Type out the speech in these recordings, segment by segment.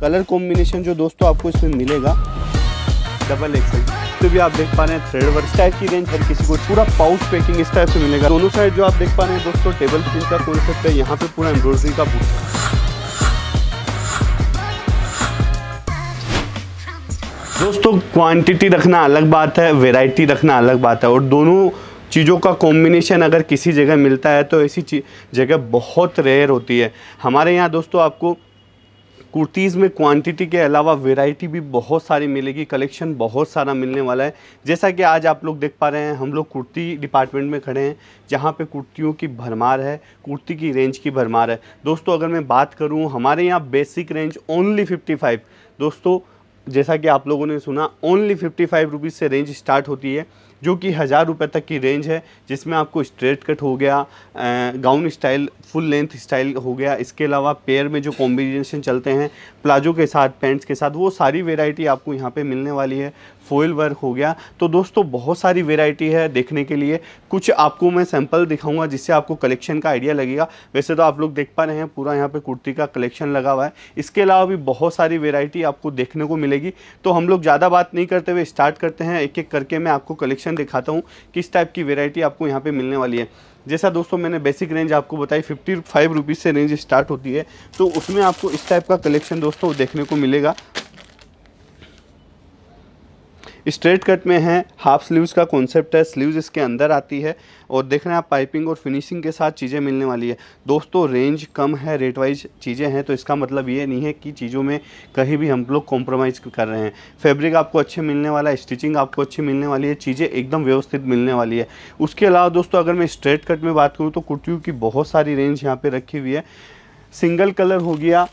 colour combination जो दोस्तों आपको इसमें मिलेगा डबल एक्सल तो भी आप देख पा रहे हैं थ्रेड वर्क टाइप की रेंज हर किसी को पूरा पाउच पैकिंग इस टाइप से मिलेगा दोनों साइड जो आप देख पा रहे हैं दोस्तों टेबल स्टील का कॉन्सेप्ट है यहाँ पे पूरा एम्ब्रॉयडरी का बूट दोस्तों क्वांटिटी रखना अलग बात है वैरायटी रखना अलग बात है और दोनों चीज़ों का कॉम्बिनेशन अगर किसी जगह मिलता है तो ऐसी जगह बहुत रेयर होती है हमारे यहाँ दोस्तों आपको कुर्तीज़ में क्वांटिटी के अलावा वेराइटी भी बहुत सारी मिलेगी कलेक्शन बहुत सारा मिलने वाला है जैसा कि आज आप लोग देख पा रहे हैं हम लोग कुर्ती डिपार्टमेंट में खड़े हैं जहाँ पे कुर्तियों की भरमार है कुर्ती की रेंज की भरमार है दोस्तों अगर मैं बात करूँ हमारे यहाँ बेसिक रेंज ओनली फिफ्टी दोस्तों जैसा कि आप लोगों ने सुना ओनली फिफ्टी फाइव से रेंज स्टार्ट होती है जो कि हज़ार रुपये तक की रेंज है जिसमें आपको स्ट्रेट कट हो गया gown style full length style हो गया इसके अलावा पेयर में जो कॉम्बिनेशन चलते हैं प्लाजो के साथ पैंट्स के साथ वो सारी वेराइटी आपको यहाँ पर मिलने वाली है फोइल वर्क हो गया तो दोस्तों बहुत सारी वेराइटी है देखने के लिए कुछ आपको मैं सैम्पल दिखाऊंगा जिससे आपको कलेक्शन का आइडिया लगेगा वैसे तो आप लोग देख पा रहे हैं पूरा यहाँ पर कुर्ती का कलेक्शन लगा हुआ है इसके अलावा भी बहुत सारी वेराइटी आपको देखने को मिलेगी तो हम लोग ज़्यादा बात नहीं करते हुए स्टार्ट करते हैं एक एक करके मैं आपको कलेक्शन कलेक्शन दिखाता हूँ किस टाइप की वेरायटी आपको यहाँ पर मिलने वाली है जैसा दोस्तों मैंने बेसिक रेंज आपको बताई फिफ्टी फाइव रुपीज़ से रेंज स्टार्ट होती है तो उसमें आपको इस टाइप का कलेक्शन दोस्तों देखने को मिलेगा स्ट्रेट कट में है हाफ स्लीव्स का कॉन्सेप्ट है स्लीव्स इसके अंदर आती है और देख रहे हैं आप पाइपिंग और फिनिशिंग के साथ चीज़ें मिलने वाली है दोस्तों रेंज कम है रेट वाइज चीज़ें हैं तो इसका मतलब ये नहीं है कि चीज़ों में कहीं भी हम लोग कॉम्प्रोमाइज़ कर रहे हैं फैब्रिक आपको अच्छे मिलने वाला है स्टिचिंग आपको अच्छी मिलने वाली है चीज़ें एकदम व्यवस्थित मिलने वाली है उसके अलावा दोस्तों अगर मैं स्ट्रेट कट में बात करूँ तो कुर्तियों की बहुत सारी रेंज यहाँ पर रखी हुई है सिंगल कलर हो गया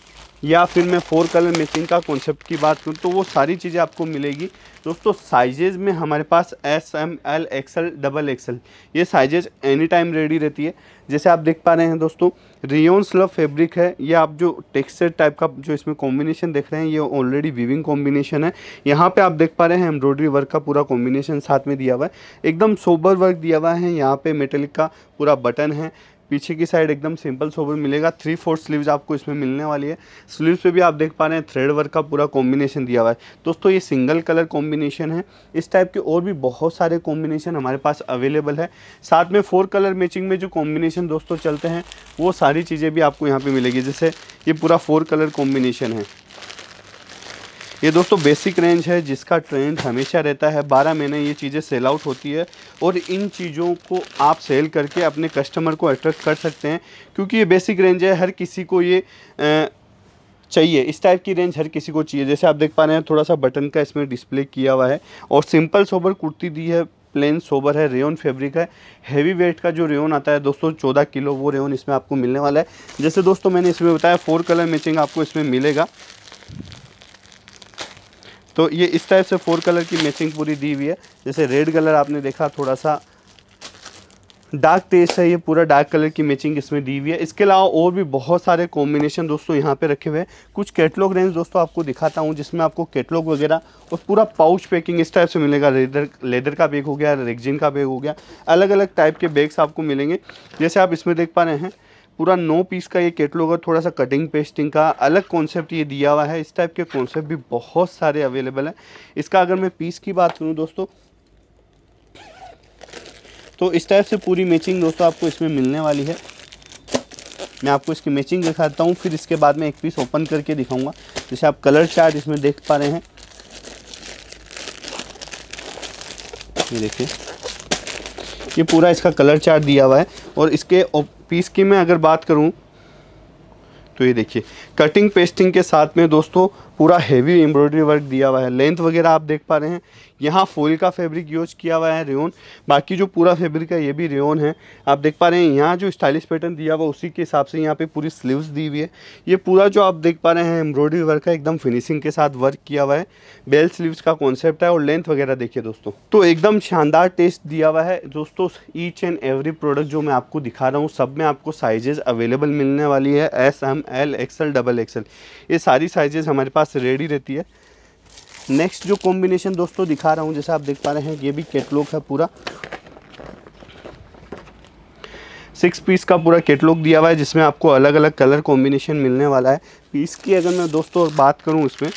या फिर मैं फोर कलर मैचिंग का कॉन्सेप्ट की बात करूँ तो वो सारी चीज़ें आपको मिलेगी दोस्तों साइजेज़ में हमारे पास S M L XL double XL ये साइजेज एनी टाइम रेडी रहती है जैसे आप देख पा रहे हैं दोस्तों रियोन स्लव फैब्रिक है ये आप जो टेक्सचर टाइप का जो इसमें कॉम्बिनेशन देख रहे हैं ये ऑलरेडी वीविंग कॉम्बिनेशन है यहाँ पे आप देख पा रहे हैं एम्ब्रॉयडरी वर्क का पूरा कॉम्बिनेशन साथ में दिया हुआ है एकदम सोबर वर्क दिया हुआ है यहाँ पे मेटेलिक का पूरा बटन है पीछे की साइड एकदम सिंपल सोबर मिलेगा थ्री फोर स्लीव्स आपको इसमें मिलने वाली है स्लीव्स पे भी आप देख पा रहे हैं थ्रेड वर्क का पूरा कॉम्बिनेशन दिया हुआ है दोस्तों ये सिंगल कलर कॉम्बिनेशन है इस टाइप के और भी बहुत सारे कॉम्बिनेशन हमारे पास अवेलेबल है साथ में फोर कलर मैचिंग में जो कॉम्बिनेशन दोस्तों चलते हैं वो सारी चीज़ें भी आपको यहाँ पर मिलेगी जैसे ये पूरा फोर कलर कॉम्बिनेशन है ये दोस्तों बेसिक रेंज है जिसका ट्रेंड हमेशा रहता है बारह महीने ये चीज़ें सेल आउट होती है और इन चीज़ों को आप सेल करके अपने कस्टमर को अट्रैक्ट कर सकते हैं क्योंकि ये बेसिक रेंज है हर किसी को ये चाहिए इस टाइप की रेंज हर किसी को चाहिए जैसे आप देख पा रहे हैं थोड़ा सा बटन का इसमें डिस्प्ले किया हुआ है और सिंपल सोबर कुर्ती दी है प्लेन सोबर है रेयन फैब्रिक है हैवी वेट का जो रेयन आता है दोस्तों चौदह किलो वो रेयन इसमें आपको मिलने वाला है जैसे दोस्तों मैंने इसमें बताया फोर कलर मैचिंग आपको इसमें मिलेगा तो ये इस टाइप से फोर कलर की मैचिंग पूरी दी हुई है जैसे रेड कलर आपने देखा थोड़ा सा डार्क तेज है ये पूरा डार्क कलर की मैचिंग इसमें दी हुई है इसके अलावा और भी बहुत सारे कॉम्बिनेशन दोस्तों यहाँ पे रखे हुए हैं कुछ कैटलॉग रेंज दोस्तों आपको दिखाता हूँ जिसमें आपको कैटलॉग वगैरह और पूरा पाउच पैकिंग इस टाइप से मिलेगा लेदर लेदर का बैग हो गया रेगजिन का बैग हो गया अलग अलग टाइप के बैग्स आपको मिलेंगे जैसे आप इसमें देख पा रहे हैं पूरा नौ पीस का ये कैटलॉग है थोड़ा सा कटिंग पेस्टिंग का अलग कॉन्सेप्ट ये दिया हुआ है इस टाइप के कॉन्सेप्ट भी बहुत सारे अवेलेबल हैं इसका अगर मैं पीस की बात करूँ दोस्तों तो इस टाइप से पूरी मैचिंग दोस्तों आपको इसमें मिलने वाली है मैं आपको इसकी मैचिंग दिखाता हूँ फिर इसके बाद में एक पीस ओपन करके दिखाऊंगा जैसे आप कलर चार्ट इसमें देख पा रहे हैं ये देखिए ये पूरा इसका कलर चार्ट दिया हुआ है और इसके पीस की मैं अगर बात करूँ तो ये देखिए कटिंग पेस्टिंग के साथ में दोस्तों पूरा हेवी एम्ब्रॉयडरी वर्क दिया हुआ है लेंथ वगैरह आप देख पा रहे हैं यहाँ फूल का फैब्रिक यूज किया हुआ है रेन बाकी जो पूरा फैब्रिक है ये भी रेन है आप देख पा रहे हैं यहाँ जो स्टाइलिश पैटर्न दिया हुआ उसी के हिसाब से यहाँ पे पूरी स्लीव्स दी हुई है ये पूरा जो आप देख पा रहे हैं एम्ब्रॉयडरी वर्क है एकदम फिनिशिंग के साथ वर्क किया हुआ है बेल स्लीव्स का कॉन्सेप्ट है और लेंथ वगैरह देखिए दोस्तों तो एकदम शानदार टेस्ट दिया हुआ है दोस्तों ईच एंड एवरी प्रोडक्ट जो मैं आपको दिखा रहा हूँ सब में आपको साइजेज अवेलेबल मिलने वाली है S M L XL double XL ये सारी साइजेस हमारे पास रेडी रहती है नेक्स्ट जो कॉम्बिनेशन दोस्तों दिखा रहा हूँ जैसे आप देख पा रहे हैं ये भी कैटलॉग है पूरा सिक्स पीस का पूरा कैटलॉग दिया हुआ है जिसमें आपको अलग अलग कलर कॉम्बिनेशन मिलने वाला है पीस की अगर मैं दोस्तों बात करूँ इसमें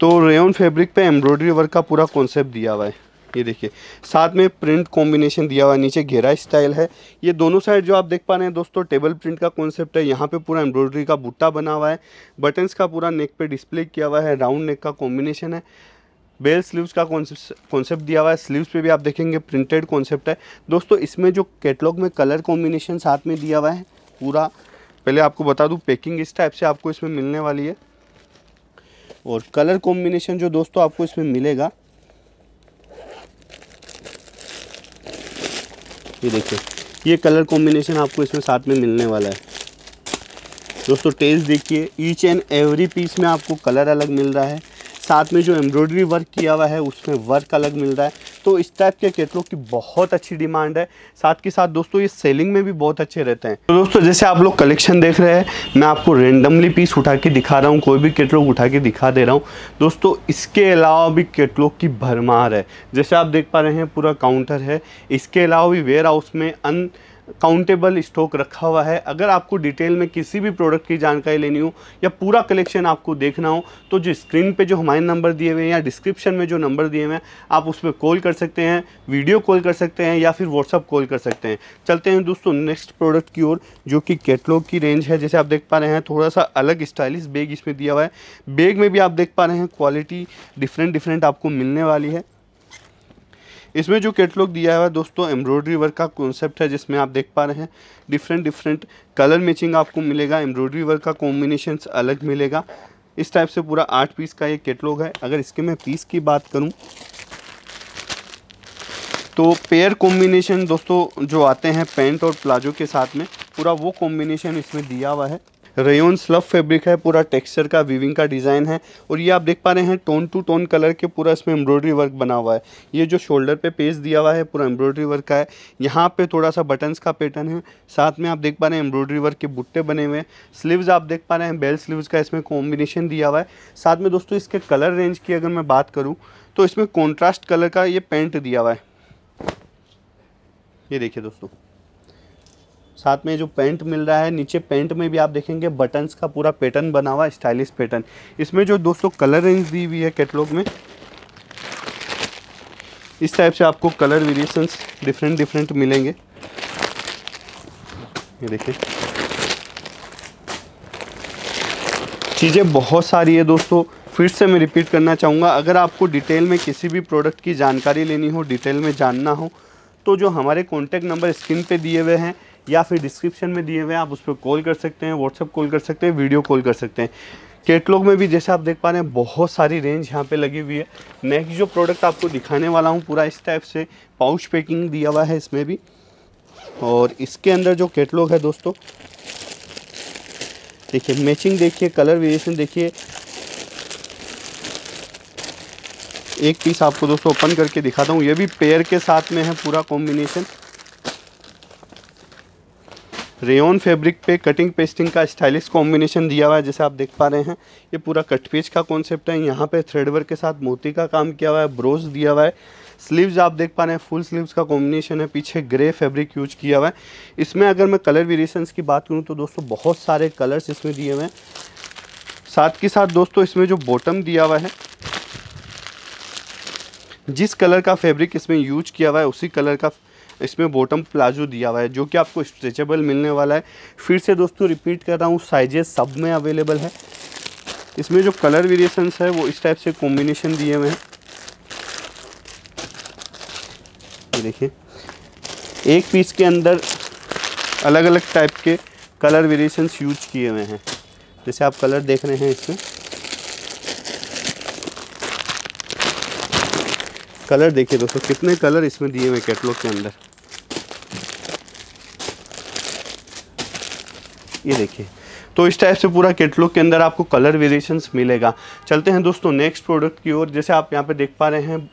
तो रेयन फैब्रिक पे एम्ब्रॉयडरी वर्क का पूरा कॉन्सेप्ट दिया हुआ है ये देखिए साथ में प्रिंट कॉम्बिनेशन दिया हुआ नीचे घेरा स्टाइल है ये दोनों साइड जो आप देख पा रहे हैं दोस्तों टेबल प्रिंट का कॉन्सेप्ट है यहाँ पे पूरा एम्ब्रॉयडरी का बुट्टा बना हुआ है बटन्स का पूरा नेक पे डिस्प्ले किया हुआ है राउंड नेक का कॉम्बिनेशन है बेल स्लीव्स का कॉन्सेप्ट दिया हुआ है स्लीव्स पे भी आप देखेंगे प्रिंटेड कॉन्सेप्ट है दोस्तों इसमें जो कैटलॉग में कलर कॉम्बिनेशन साथ में दिया हुआ है पूरा पहले आपको बता दूँ पैकिंग इस टाइप से आपको इसमें मिलने वाली है और कलर कॉम्बिनेशन जो दोस्तों आपको इसमें मिलेगा ये देखिए ये कलर कॉम्बिनेशन आपको इसमें साथ में मिलने वाला है दोस्तों टेस्ट देखिए ईच एंड एवरी पीस में आपको कलर अलग मिल रहा है साथ में जो एम्ब्रॉयडरी वर्क किया हुआ है उसमें वर्क अलग मिल रहा है तो इस टाइप के केटलों की बहुत अच्छी डिमांड है साथ के साथ दोस्तों ये सेलिंग में भी बहुत अच्छे रहते हैं तो दोस्तों जैसे आप लोग कलेक्शन देख रहे हैं मैं आपको रेंडमली पीस उठा के दिखा रहा हूँ कोई भी केटलॉग उठा के दिखा दे रहा हूँ दोस्तों इसके अलावा भी केटलॉग की भरमार है जैसे आप देख पा रहे हैं पूरा काउंटर है इसके अलावा भी वेयर हाउस में अन काउंटेबल स्टॉक रखा हुआ है अगर आपको डिटेल में किसी भी प्रोडक्ट की जानकारी लेनी हो या पूरा कलेक्शन आपको देखना हो तो जो स्क्रीन पे जो हमारे नंबर दिए हुए हैं या डिस्क्रिप्शन में जो नंबर दिए हुए हैं आप उस पर कॉल कर सकते हैं वीडियो कॉल कर सकते हैं या फिर व्हाट्सअप कॉल कर सकते हैं चलते हैं दोस्तों नेक्स्ट प्रोडक्ट की ओर जो कि कैटलॉग की रेंज है जैसे आप देख पा रहे हैं थोड़ा सा अलग स्टाइलिश बैग इसमें दिया हुआ है बैग में भी आप देख पा रहे हैं क्वालिटी डिफरेंट डिफरेंट आपको मिलने वाली है इसमें जो कैटलॉग दिया हुआ है दोस्तों एम्ब्रॉयडरी वर्क का कॉन्सेप्ट है जिसमें आप देख पा रहे हैं डिफरेंट डिफरेंट कलर मैचिंग आपको मिलेगा एम्ब्रॉयडरी वर्क का कॉम्बिनेशन अलग मिलेगा इस टाइप से पूरा आठ पीस का ये कैटलॉग है अगर इसके मैं पीस की बात करूँ तो पेयर कॉम्बिनेशन दोस्तों जो आते हैं पेंट और प्लाजो के साथ में पूरा वो कॉम्बिनेशन इसमें दिया हुआ है रेयोन स्लफ फैब्रिक है पूरा टेक्सचर का वीविंग का डिज़ाइन है और ये आप देख पा रहे हैं टोन टू टोन कलर के पूरा इसमें एम्ब्रॉयडरी वर्क बना हुआ है ये जो शोल्डर पे पेज दिया हुआ है पूरा एम्ब्रॉयडरी वर्क का है यहाँ पे थोड़ा सा बटन्स का पैटर्न है साथ में आप देख पा रहे हैं एम्ब्रॉयडरी वर्क के बुट्टे बने हुए हैं स्लीव्स आप देख पा रहे हैं बेल स्लीव्स का इसमें कॉम्बिनेशन दिया हुआ है साथ में दोस्तों इसके कलर रेंज की अगर मैं बात करूँ तो इसमें कॉन्ट्रास्ट कलर का ये पेंट दिया हुआ है ये देखिए दोस्तों साथ में जो पैंट मिल रहा है नीचे पैंट में भी आप देखेंगे बटन्स का पूरा पैटर्न बना हुआ स्टाइलिश पैटर्न इसमें जो दोस्तों कलर रेंज दी हुई है कैटलॉग में इस टाइप से आपको कलर वेरिएशंस डिफरेंट डिफरेंट मिलेंगे ये देखिए चीज़ें बहुत सारी है दोस्तों फिर से मैं रिपीट करना चाहूँगा अगर आपको डिटेल में किसी भी प्रोडक्ट की जानकारी लेनी हो डिटेल में जानना हो तो जो हमारे कॉन्टैक्ट नंबर स्क्रीन पे दिए हुए हैं या फिर डिस्क्रिप्शन में दिए हुए हैं आप उस पर कॉल कर सकते हैं व्हाट्सअप कॉल कर सकते हैं वीडियो कॉल कर सकते हैं केटलॉग में भी जैसे आप देख पा रहे हैं बहुत सारी रेंज यहाँ पे लगी हुई है नेक्स्ट जो प्रोडक्ट आपको दिखाने वाला हूँ पूरा इस टाइप से पाउच पैकिंग दिया हुआ है इसमें भी और इसके अंदर जो केटलॉग है दोस्तों देखिए मैचिंग देखिए कलर वेरिएशन देखिए एक पीस आपको दोस्तों ओपन करके दिखाता हूँ ये भी पेयर के साथ में है पूरा कॉम्बिनेशन रेयन फैब्रिक पे कटिंग पेस्टिंग का स्टाइलिश कॉम्बिनेशन दिया हुआ है जैसे आप देख पा रहे हैं ये पूरा कट पेज का कॉन्सेप्ट है यहाँ पे थ्रेडवर के साथ मोती का काम किया हुआ है ब्रोज दिया हुआ है स्लीव्स आप देख पा रहे हैं फुल स्लीव्स का कॉम्बिनेशन है पीछे ग्रे फैब्रिक यूज किया हुआ है इसमें अगर मैं कलर वेरिएशंस की बात करूँ तो दोस्तों बहुत सारे कलर्स इसमें दिए हुए हैं साथ के साथ दोस्तों इसमें जो बॉटम दिया हुआ है जिस कलर का फैब्रिक इसमें यूज किया हुआ है उसी कलर का इसमें बॉटम प्लाजो दिया हुआ है जो कि आपको स्ट्रेचेबल मिलने वाला है फिर से दोस्तों रिपीट कर रहा हूँ साइजेस सब में अवेलेबल है इसमें जो कलर वेरिएशंस है वो इस टाइप से कॉम्बिनेशन दिए हुए हैं ये देखिए एक पीस के अंदर अलग अलग टाइप के कलर वेरिएशंस यूज किए हुए हैं जैसे आप कलर देख रहे हैं इसमें कलर देखिए दोस्तों कितने कलर इसमें दिए हुए कैटलॉग के अंदर ये देखिए तो इस टाइप से पूरा केटलॉग के अंदर आपको कलर वेरिएशंस मिलेगा चलते हैं दोस्तों नेक्स्ट प्रोडक्ट की ओर जैसे आप यहाँ पे देख पा रहे हैं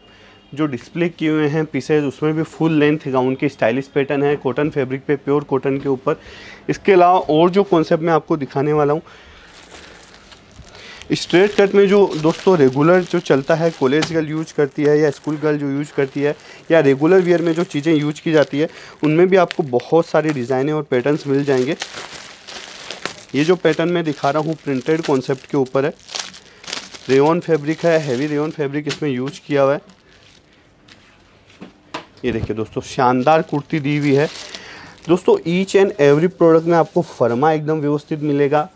जो डिस्प्ले किए हुए हैं पीसेज उसमें भी फुल लेंथ गाउन के स्टाइलिश पैटर्न है कॉटन फैब्रिक पे प्योर कॉटन के ऊपर इसके अलावा और जो कॉन्सेप्ट मैं आपको दिखाने वाला हूँ स्ट्रेट कट में जो दोस्तों रेगुलर जो चलता है कॉलेज गर्ल यूज करती है या स्कूल गर्ल जो यूज करती है या रेगुलर वियर में जो चीज़ें यूज की जाती है उनमें भी आपको बहुत सारी डिज़ाइनें और पैटर्न्स मिल जाएंगे ये जो पैटर्न मैं दिखा रहा हूँ प्रिंटेड कॉन्सेप्ट के ऊपर है रेन फैब्रिक है हैवी रेन फैब्रिक इसमें यूज किया हुआ है ये देखिए दोस्तों शानदार कुर्ती दी हुई है दोस्तों ईच एंड एवरी प्रोडक्ट में आपको फर्मा एकदम व्यवस्थित मिलेगा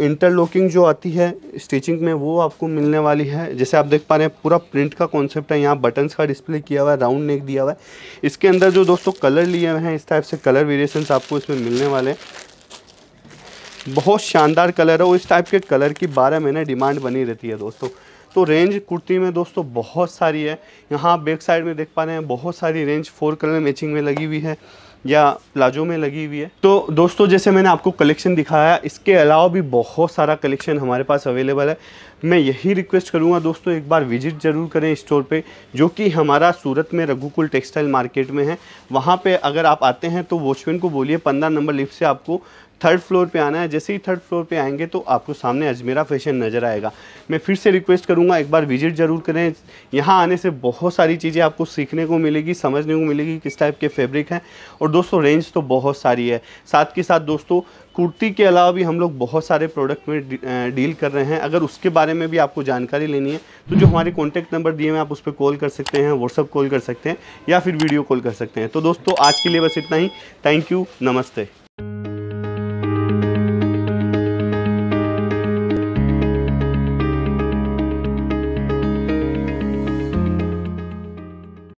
इंटरलॉकिंग जो आती है स्टिचिंग में वो आपको मिलने वाली है जैसे आप देख पा रहे हैं पूरा प्रिंट का कॉन्सेप्ट है यहाँ बटन्स का डिस्प्ले किया हुआ है राउंड नेक दिया हुआ है इसके अंदर जो दोस्तों कलर लिए हुए हैं इस टाइप से कलर वेरिएशंस आपको इसमें मिलने वाले हैं बहुत शानदार कलर है और इस टाइप के कलर की बारह महीने डिमांड बनी रहती है दोस्तों तो रेंज कुर्ती में दोस्तों बहुत सारी है यहाँ बैक साइड में देख पा रहे हैं बहुत सारी रेंज फोर कलर मैचिंग में लगी हुई है या प्लाजो में लगी हुई है तो दोस्तों जैसे मैंने आपको कलेक्शन दिखाया इसके अलावा भी बहुत सारा कलेक्शन हमारे पास अवेलेबल है मैं यही रिक्वेस्ट करूँगा दोस्तों एक बार विजिट ज़रूर करें स्टोर पे जो कि हमारा सूरत में रघुकुल टेक्सटाइल मार्केट में है वहाँ पे अगर आप आते हैं तो वॉचमैन को बोलिए पंद्रह नंबर लिफ्ट से आपको थर्ड फ्लोर पे आना है जैसे ही थर्ड फ्लोर पे आएंगे तो आपको सामने अजमेरा फैशन नज़र आएगा मैं फिर से रिक्वेस्ट करूँगा एक बार विजिट ज़रूर करें यहाँ आने से बहुत सारी चीज़ें आपको सीखने को मिलेगी समझने को मिलेगी किस टाइप के फैब्रिक हैं और दोस्तों रेंज तो बहुत सारी है साथ के साथ दोस्तों कुर्ती के अलावा भी हम लोग बहुत सारे प्रोडक्ट में डील कर रहे हैं अगर उसके बारे में भी आपको जानकारी लेनी है तो जो हमारे कॉन्टैक्ट नंबर दिए हैं आप उस पर कॉल कर सकते हैं व्हाट्सअप कॉल कर सकते हैं या फिर वीडियो कॉल कर सकते हैं तो दोस्तों आज के लिए बस इतना ही थैंक यू नमस्ते